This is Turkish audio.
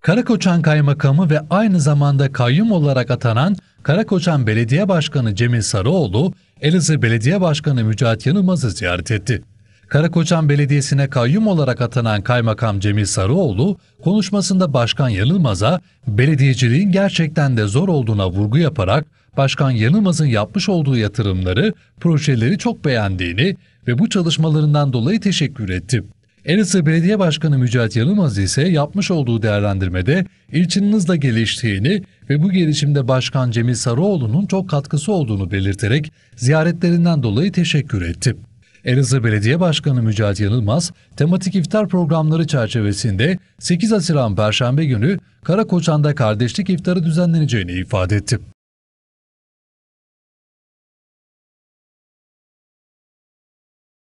Karakoçan Kaymakamı ve aynı zamanda kayyum olarak atanan Karakoçan Belediye Başkanı Cemil Sarıoğlu, Elazığ Belediye Başkanı Mücahit Yanılmaz'ı ziyaret etti. Karakoçan Belediyesi'ne kayyum olarak atanan Kaymakam Cemil Sarıoğlu, konuşmasında Başkan Yanılmaz'a belediyeciliğin gerçekten de zor olduğuna vurgu yaparak, Başkan Yanılmaz'ın yapmış olduğu yatırımları, projeleri çok beğendiğini ve bu çalışmalarından dolayı teşekkür etti. Elazığ Belediye Başkanı Mücahit Yanılmaz ise yapmış olduğu değerlendirmede ilçenin hızla geliştiğini ve bu gelişimde Başkan Cemil Sarıoğlu'nun çok katkısı olduğunu belirterek ziyaretlerinden dolayı teşekkür etti. Elazığ Belediye Başkanı Mücahit Yanılmaz, tematik iftar programları çerçevesinde 8 Haziran Perşembe günü Karakoçan'da kardeşlik iftarı düzenleneceğini ifade etti.